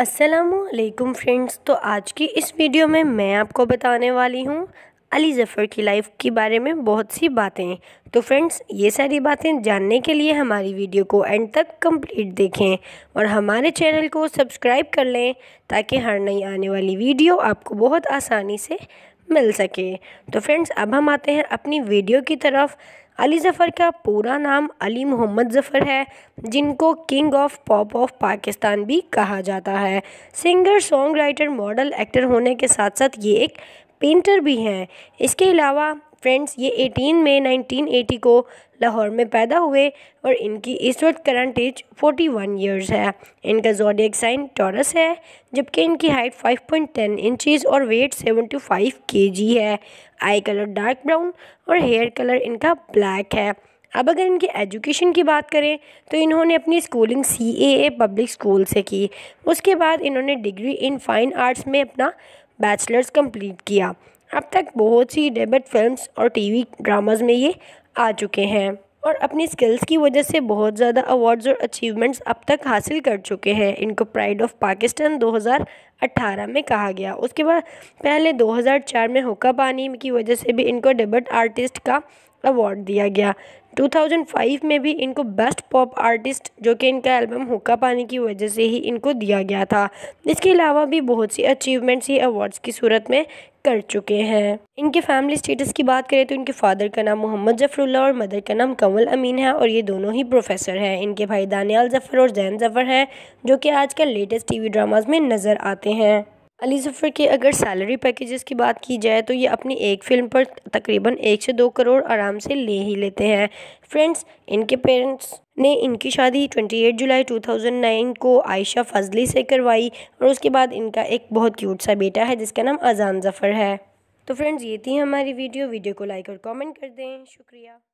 असलकुम फ्रेंड्स तो आज की इस वीडियो में मैं आपको बताने वाली हूँ अली ज़फ़र की लाइफ के बारे में बहुत सी बातें तो फ्रेंड्स ये सारी बातें जानने के लिए हमारी वीडियो को एंड तक कंप्लीट देखें और हमारे चैनल को सब्सक्राइब कर लें ताकि हर नई आने वाली वीडियो आपको बहुत आसानी से मिल सके तो फ्रेंड्स अब हम आते हैं अपनी वीडियो की तरफ अली ज़फ़र का पूरा नाम अली मोहम्मद ज़फ़र है जिनको king of pop of Pakistan भी कहा जाता है singer songwriter model actor होने के साथ साथ ये एक पेंटर भी हैं इसके अलावा फ्रेंड्स ये एटीन मई 1980 को लाहौर में पैदा हुए और इनकी इस वक्त करंट एज 41 वन ईयर्स है इनका जोडियक साइन टॉरस है जबकि इनकी हाइट 5.10 पॉइंट इंचज़ और वेट 75 केजी है आई कलर डार्क ब्राउन और हेयर कलर इनका ब्लैक है अब अगर इनकी एजुकेशन की बात करें तो इन्होंने अपनी schooling C A public school से की उसके बाद इन्होंने डिग्री इन फाइन आर्ट्स में अपना बैचलर्स कंप्लीट किया अब तक बहुत सी डेबिट फिल्म और टीवी ड्रामास में ये आ चुके हैं और अपनी स्किल्स की वजह से बहुत ज़्यादा अवार्ड्स और अचीवमेंट्स अब तक हासिल कर चुके हैं इनको प्राइड ऑफ पाकिस्तान 2018 में कहा गया उसके बाद पहले 2004 में हुक्का पानी की वजह से भी इनको डेबट आर्टिस्ट का अवार्ड दिया गया 2005 में भी इनको बेस्ट पॉप आर्टिस्ट जो कि इनका एल्बम हुक्का पानी की वजह से ही इनको दिया गया था इसके अलावा भी बहुत सी अचीवमेंट्स ये अवार्ड्स की सूरत में कर चुके हैं इनके फैमिली स्टेटस की बात करें तो इनके फादर का नाम मोहम्मद जफरुल्ला और मदर का नाम कंवल अमीन है और ये दोनों ही प्रोफेसर हैं इनके भाई दानियाल जफर और जैन जफर हैं जो कि आज कल लेटेस्ट टी वी में नज़र आते हैं अली ज़फ़र के अगर सैलरी पैकेजेस की बात की जाए तो ये अपनी एक फ़िल्म पर तकरीबन एक से दो करोड़ आराम से ले ही लेते हैं फ्रेंड्स इनके पेरेंट्स ने इनकी शादी 28 जुलाई 2009 को आयशा फजली से करवाई और उसके बाद इनका एक बहुत क्यूट सा बेटा है जिसका नाम अजान ज़फ़र है तो फ्रेंड्स ये थी हमारी वीडियो वीडियो को लाइक और कॉमेंट कर दें शुक्रिया